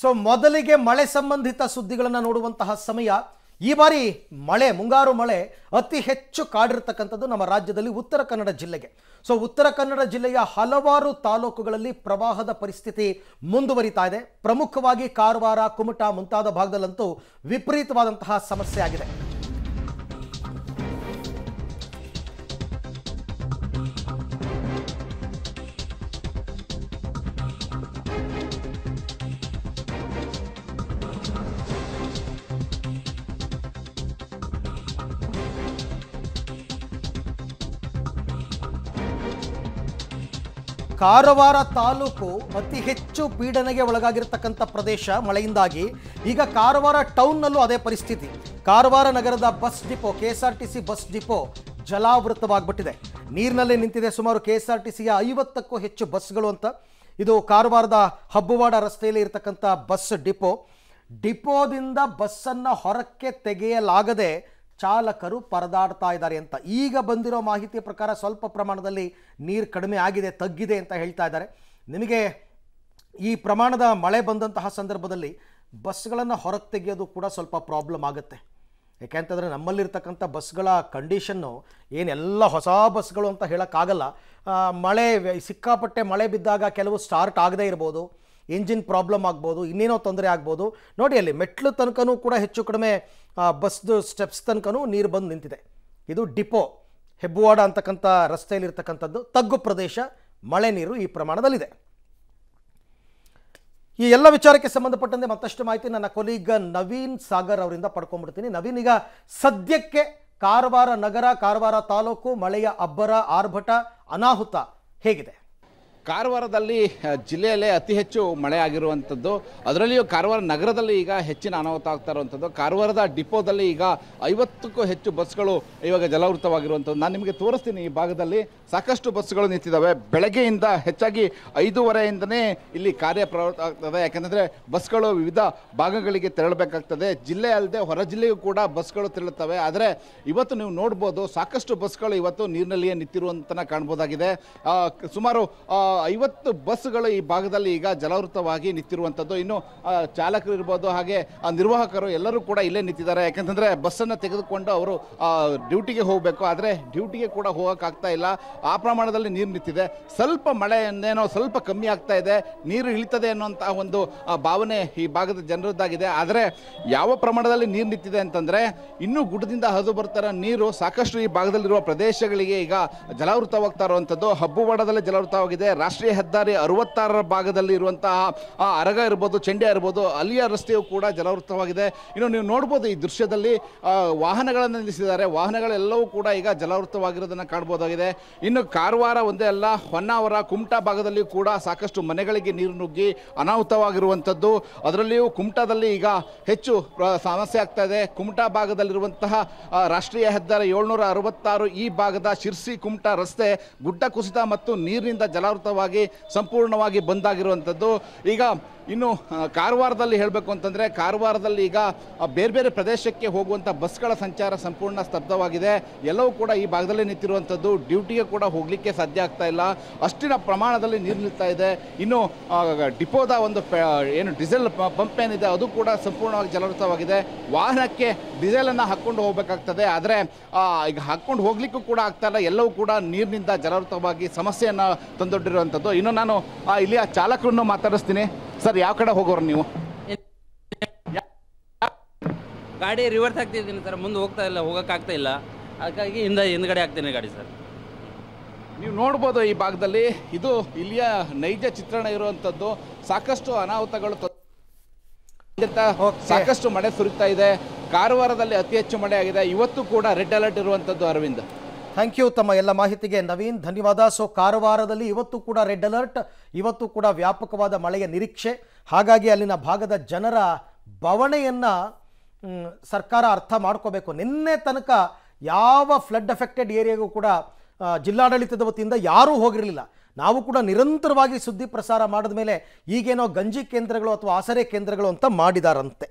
so ಮೊದಲಿಗೆ ಮಳೆ ಸಂಬಂಧಿತ ಸುದ್ದಿಗಳನ್ನು ನೋಡುವಂತಹ ಸಮಯ ಈ ಬಾರಿ ಮಳೆ ಮುಂಗಾರು ಮಳೆ ಅತಿ ಹೆಚ್ಚು ಕಾಡಿರ್ತಕ್ಕಂಥದ್ದು ನಮ್ಮ ರಾಜ್ಯದಲ್ಲಿ ಉತ್ತರ ಕನ್ನಡ ಜಿಲ್ಲೆಗೆ ಸೊ ಉತ್ತರ ಕನ್ನಡ ಜಿಲ್ಲೆಯ ಹಲವಾರು ತಾಲೂಕುಗಳಲ್ಲಿ ಪ್ರವಾಹದ ಪರಿಸ್ಥಿತಿ ಮುಂದುವರಿತಾ ಇದೆ ಪ್ರಮುಖವಾಗಿ ಕಾರವಾರ ಕುಮಟಾ ಮುಂತಾದ ಭಾಗದಲ್ಲಂತೂ ವಿಪರೀತವಾದಂತಹ ಸಮಸ್ಯೆ ಆಗಿದೆ ಕಾರವಾರ ತಾಲೂಕು ಅತಿ ಹೆಚ್ಚು ಪೀಡನೆಗೆ ಒಳಗಾಗಿರತಕ್ಕಂಥ ಪ್ರದೇಶ ಮಳೆಯಿಂದಾಗಿ ಈಗ ಕಾರವಾರ ಟೌನ್ನಲ್ಲೂ ಅದೇ ಪರಿಸ್ಥಿತಿ ಕಾರವಾರ ನಗರದ bus depot K S R T C bus depot ಜಲಾವೃತವಾಗ್ಬಿಟ್ಟಿದೆ ನೀರಿನಲ್ಲಿ ನಿಂತಿದೆ ಸುಮಾರು ಕೆ ಎಸ್ ಆರ್ ಟಿ ಐವತ್ತಕ್ಕೂ ಹೆಚ್ಚು ಬಸ್ಗಳು ಅಂತ ಇದು ಕಾರವಾರದ ಹಬ್ಬುವಾಡ ರಸ್ತೆಯಲ್ಲಿ ಇರತಕ್ಕಂಥ ಬಸ್ ಡಿಪೋ ಡಿಪೋದಿಂದ ಬಸ್ಸನ್ನು ಹೊರಕ್ಕೆ ತೆಗೆಯಲಾಗದೆ ಚಾಲಕರು ಪರದಾಡ್ತಾ ಇದ್ದಾರೆ ಅಂತ ಈಗ ಬಂದಿರೋ ಮಾಹಿತಿಯ ಪ್ರಕಾರ ಸ್ವಲ್ಪ ಪ್ರಮಾಣದಲ್ಲಿ ನೀರು ಕಡಿಮೆ ಆಗಿದೆ ತಗ್ಗಿದೆ ಅಂತ ಹೇಳ್ತಾ ಇದ್ದಾರೆ ನಿಮಗೆ ಈ ಪ್ರಮಾಣದ ಮಳೆ ಬಂದಂತಹ ಸಂದರ್ಭದಲ್ಲಿ ಬಸ್ಗಳನ್ನು ಹೊರಗೆ ತೆಗೆಯೋದು ಕೂಡ ಸ್ವಲ್ಪ ಪ್ರಾಬ್ಲಮ್ ಆಗುತ್ತೆ ಯಾಕೆಂತಂದರೆ ನಮ್ಮಲ್ಲಿರ್ತಕ್ಕಂಥ ಬಸ್ಗಳ ಕಂಡೀಷನ್ನು ಏನೆಲ್ಲ ಹೊಸ ಬಸ್ಗಳು ಅಂತ ಹೇಳೋಕ್ಕಾಗಲ್ಲ ಮಳೆ ಸಿಕ್ಕಾಪಟ್ಟೆ ಮಳೆ ಬಿದ್ದಾಗ ಕೆಲವು ಸ್ಟಾರ್ಟ್ ಆಗದೇ ಇರ್ಬೋದು ಇಂಜಿನ್ ಪ್ರಾಬ್ಲಮ್ ಆಗ್ಬೋದು ಇನ್ನೇನೋ ತೊಂದರೆ ಆಗ್ಬೋದು ನೋಡಿ ಅಲ್ಲಿ ಮೆಟ್ಲು ತನಕನೂ ಕೂಡ ಹೆಚ್ಚು ಕಡಿಮೆ ಬಸ್ದು ಸ್ಟೆಪ್ಸ್ ತನಕನೂ ನೀರು ಬಂದು ನಿಂತಿದೆ ಇದು ಡಿಪೋ ಹೆಬ್ಬುವಾಡ ಅಂತಕ್ಕಂಥ ರಸ್ತೆಯಲ್ಲಿರ್ತಕ್ಕಂಥದ್ದು ತಗ್ಗು ಪ್ರದೇಶ ಮಳೆ ನೀರು ಈ ಪ್ರಮಾಣದಲ್ಲಿದೆ ಈ ಎಲ್ಲ ವಿಚಾರಕ್ಕೆ ಸಂಬಂಧಪಟ್ಟಂತೆ ಮತ್ತಷ್ಟು ಮಾಹಿತಿ ನನ್ನ ಕೊಲೀಗ ನವೀನ್ ಸಾಗರ್ ಅವರಿಂದ ಪಡ್ಕೊಂಡ್ಬಿಡ್ತೀನಿ ನವೀನ್ ಈಗ ಸದ್ಯಕ್ಕೆ ಕಾರವಾರ ನಗರ ಕಾರವಾರ ತಾಲೂಕು ಮಳೆಯ ಅಬ್ಬರ ಆರ್ಭಟ ಅನಾಹುತ ಹೇಗಿದೆ ಕಾರವಾರದಲ್ಲಿ ಜಿಲ್ಲೆಯಲ್ಲೇ ಅತಿ ಹೆಚ್ಚು ಮಳೆ ಆಗಿರುವಂಥದ್ದು ಅದರಲ್ಲಿಯೂ ಕಾರವಾರ ನಗರದಲ್ಲಿ ಈಗ ಹೆಚ್ಚಿನ ಅನಾಹುತ ಆಗ್ತಾ ಇರುವಂಥದ್ದು ಕಾರವಾರದ ಡಿಪೋದಲ್ಲಿ ಈಗ ಐವತ್ತಕ್ಕೂ ಹೆಚ್ಚು ಬಸ್ಗಳು ಇವಾಗ ಜಲಾವೃತವಾಗಿರುವಂಥದ್ದು ನಾನು ನಿಮಗೆ ತೋರಿಸ್ತೀನಿ ಈ ಭಾಗದಲ್ಲಿ ಸಾಕಷ್ಟು ಬಸ್ಗಳು ನಿಂತಿದ್ದಾವೆ ಬೆಳಗ್ಗೆಯಿಂದ ಹೆಚ್ಚಾಗಿ ಐದೂವರೆಯಿಂದನೇ ಇಲ್ಲಿ ಕಾರ್ಯ ಪ್ರವೃತ್ತ ಆಗ್ತದೆ ಯಾಕೆಂದರೆ ಬಸ್ಗಳು ವಿವಿಧ ಭಾಗಗಳಿಗೆ ತೆರಳಬೇಕಾಗ್ತದೆ ಜಿಲ್ಲೆ ಅಲ್ಲದೆ ಹೊರ ಜಿಲ್ಲೆಯೂ ಕೂಡ ಬಸ್ಗಳು ತೆರಳುತ್ತವೆ ಆದರೆ ಇವತ್ತು ನೀವು ನೋಡ್ಬೋದು ಸಾಕಷ್ಟು ಬಸ್ಗಳು ಇವತ್ತು ನೀರಿನಲ್ಲಿಯೇ ನಿಂತಿರುವಂತನ ಕಾಣ್ಬೋದಾಗಿದೆ ಸುಮಾರು ಐವತ್ತು ಬಸ್ಸುಗಳು ಈ ಭಾಗದಲ್ಲಿ ಈಗ ಜಲಾವೃತವಾಗಿ ನಿಂತಿರುವಂಥದ್ದು ಇನ್ನು ಚಾಲಕರು ಇರ್ಬೋದು ಹಾಗೆ ನಿರ್ವಾಹಕರು ಎಲ್ಲರೂ ಕೂಡ ಇಲ್ಲೇ ನಿಂತಿದ್ದಾರೆ ಯಾಕಂತಂದರೆ ಬಸ್ಸನ್ನು ತೆಗೆದುಕೊಂಡು ಅವರು ಡ್ಯೂಟಿಗೆ ಹೋಗಬೇಕು ಆದರೆ ಡ್ಯೂಟಿಗೆ ಕೂಡ ಹೋಗೋಕ್ಕಾಗ್ತಾ ಇಲ್ಲ ಆ ಪ್ರಮಾಣದಲ್ಲಿ ನೀರು ನಿಂತಿದೆ ಸ್ವಲ್ಪ ಮಳೆಯನ್ನೇನೋ ಸ್ವಲ್ಪ ಕಮ್ಮಿ ಆಗ್ತಾ ಇದೆ ನೀರು ಇಳಿತದೆ ಅನ್ನುವಂತಹ ಒಂದು ಭಾವನೆ ಈ ಭಾಗದ ಜನರದ್ದಾಗಿದೆ ಆದರೆ ಯಾವ ಪ್ರಮಾಣದಲ್ಲಿ ನೀರು ನಿಂತಿದೆ ಅಂತಂದರೆ ಇನ್ನೂ ಗುಡ್ಡದಿಂದ ಹರಿದು ಬರ್ತಾರ ನೀರು ಸಾಕಷ್ಟು ಈ ಭಾಗದಲ್ಲಿರುವ ಪ್ರದೇಶಗಳಿಗೆ ಈಗ ಜಲಾವೃತವಾಗ್ತಾ ಇರುವಂಥದ್ದು ಹಬ್ಬುವಾಡದಲ್ಲಿ ಜಲಾವೃತವಾಗಿದೆ ರಾಷ್ಟ್ರೀಯ ಹೆದ್ದಾರಿ ಅರವತ್ತಾರರ ಭಾಗದಲ್ಲಿ ಇರುವಂತಹ ಅರಗ ಇರ್ಬೋದು ಚೆಂಡೆ ಇರ್ಬೋದು ಅಲ್ಲಿಯ ರಸ್ತೆಯು ಕೂಡ ಜಲಾವೃತವಾಗಿದೆ ಇನ್ನು ನೀವು ನೋಡ್ಬೋದು ಈ ದೃಶ್ಯದಲ್ಲಿ ವಾಹನಗಳನ್ನು ನಿಲ್ಲಿಸಿದ್ದಾರೆ ವಾಹನಗಳೆಲ್ಲವೂ ಕೂಡ ಈಗ ಜಲಾವೃತವಾಗಿರೋದನ್ನು ಕಾಣ್ಬೋದಾಗಿದೆ ಇನ್ನು ಕಾರವಾರ ಒಂದೇ ಅಲ್ಲ ಹೊನ್ನಾವರ ಕುಮಟಾ ಭಾಗದಲ್ಲಿ ಕೂಡ ಸಾಕಷ್ಟು ಮನೆಗಳಿಗೆ ನೀರು ನುಗ್ಗಿ ಅನಾಹುತವಾಗಿರುವಂಥದ್ದು ಅದರಲ್ಲಿಯೂ ಕುಮಟಾದಲ್ಲಿ ಈಗ ಹೆಚ್ಚು ಸಮಸ್ಯೆ ಆಗ್ತಾ ಇದೆ ಕುಮಟಾ ಭಾಗದಲ್ಲಿರುವಂತಹ ರಾಷ್ಟ್ರೀಯ ಹೆದ್ದಾರಿ ಏಳ್ನೂರ ಅರವತ್ತಾರು ಈ ಭಾಗದ ಶಿರ್ಸಿ ಕುಮಟಾ ರಸ್ತೆ ಗುಡ್ಡ ಕುಸಿತ ಮತ್ತು ನೀರಿನಿಂದ ಜಲಾವೃತ ವಾಗಿ ಸಂಪೂರ್ಣವಾಗಿ ಬಂದ್ ಆಗಿರುವಂಥದ್ದು ಈಗ ಇನ್ನು ಕಾರವಾರದಲ್ಲಿ ಹೇಳಬೇಕು ಅಂತಂದರೆ ಕಾರವಾರದಲ್ಲಿ ಈಗ ಬೇರೆ ಬೇರೆ ಪ್ರದೇಶಕ್ಕೆ ಹೋಗುವಂಥ ಬಸ್ಗಳ ಸಂಚಾರ ಸಂಪೂರ್ಣ ಸ್ತಬ್ಧವಾಗಿದೆ ಎಲ್ಲವೂ ಕೂಡ ಈ ಭಾಗದಲ್ಲಿ ನಿಂತಿರುವಂಥದ್ದು ಡ್ಯೂಟಿಗೆ ಕೂಡ ಹೋಗಲಿಕ್ಕೆ ಸಾಧ್ಯ ಆಗ್ತಾ ಇಲ್ಲ ಅಷ್ಟಿನ ಪ್ರಮಾಣದಲ್ಲಿ ನೀರು ನಿಲ್ತಾ ಇದೆ ಇನ್ನು ಡಿಪೋದ ಒಂದು ಏನು ಡೀಸೆಲ್ ಪಂಪ್ ಏನಿದೆ ಅದು ಕೂಡ ಸಂಪೂರ್ಣವಾಗಿ ಜಲವೃತವಾಗಿದೆ ವಾಹನಕ್ಕೆ ಡೀಸೆಲನ್ನು ಹಾಕ್ಕೊಂಡು ಹೋಗಬೇಕಾಗ್ತದೆ ಆದರೆ ಈಗ ಹಾಕ್ಕೊಂಡು ಹೋಗಲಿಕ್ಕೂ ಕೂಡ ಆಗ್ತಾ ಇಲ್ಲ ಎಲ್ಲವೂ ಕೂಡ ನೀರಿನಿಂದ ಜಲವೃತವಾಗಿ ಸಮಸ್ಯೆಯನ್ನು ತಂದೊಡ್ಡಿರುವಂಥದ್ದು ಇನ್ನು ನಾನು ಇಲ್ಲಿಯ ಚಾಲಕರನ್ನು ಮಾತಾಡಿಸ್ತೀನಿ ಸರ್ ಯಾವ ಕಡೆ ಹೋಗೋರು ನೀವು ಗಾಡಿ ರಿವರ್ಸ್ ಆಗ್ತಿದ್ದೀನಿ ಸರ್ ಮುಂದೆ ಹೋಗ್ತಾ ಇಲ್ಲ ಹೋಗೋಕ್ಕಾಗ್ತಾ ಇಲ್ಲ ಹಾಗಾಗಿ ಹಿಂದೆ ಹಿಂದ್ಗಡೆ ಆಗ್ತೀನಿ ಗಾಡಿ ಸರ್ ನೀವು ನೋಡ್ಬೋದು ಈ ಭಾಗದಲ್ಲಿ ಇದು ಇಲ್ಲಿಯ ನೈಜ ಚಿತ್ರಣ ಇರುವಂಥದ್ದು ಸಾಕಷ್ಟು ಅನಾಹುತಗಳು ಸಾಕಷ್ಟು ಮಳೆ ಸುರಿತಾ ಇದೆ ಕಾರವಾರದಲ್ಲಿ ಅತಿ ಹೆಚ್ಚು ಮಳೆ ಆಗಿದೆ ಇವತ್ತು ಕೂಡ ರೆಡ್ ಅಲರ್ಟ್ ಇರುವಂಥದ್ದು ಅರವಿಂದ್ ಥ್ಯಾಂಕ್ ಯು ತಮ್ಮ ಎಲ್ಲ ಮಾಹಿತಿಗೆ ನವೀನ್ ಧನ್ಯವಾದ ಸೊ ಕಾರವಾರದಲ್ಲಿ ಇವತ್ತು ಕೂಡ ರೆಡ್ ಅಲರ್ಟ್ ಇವತ್ತು ಕೂಡ ವ್ಯಾಪಕವಾದ ಮಳೆಯ ನಿರೀಕ್ಷೆ ಹಾಗಾಗಿ ಅಲ್ಲಿನ ಭಾಗದ ಜನರ ಬವಣೆಯನ್ನು ಸರ್ಕಾರ ಅರ್ಥ ಮಾಡ್ಕೋಬೇಕು ನಿನ್ನೆ ತನಕ ಯಾವ ಫ್ಲಡ್ ಅಫೆಕ್ಟೆಡ್ ಏರಿಯಾಗೂ ಕೂಡ ಜಿಲ್ಲಾಡಳಿತದ ವತಿಯಿಂದ ಯಾರೂ ಹೋಗಿರಲಿಲ್ಲ ನಾವು ಕೂಡ ನಿರಂತರವಾಗಿ ಸುದ್ದಿ ಪ್ರಸಾರ ಮಾಡಿದ ಮೇಲೆ ಈಗೇನೋ ಗಂಜಿ ಕೇಂದ್ರಗಳು ಅಥವಾ ಆಸರೆ ಕೇಂದ್ರಗಳು ಅಂತ ಮಾಡಿದಾರಂತೆ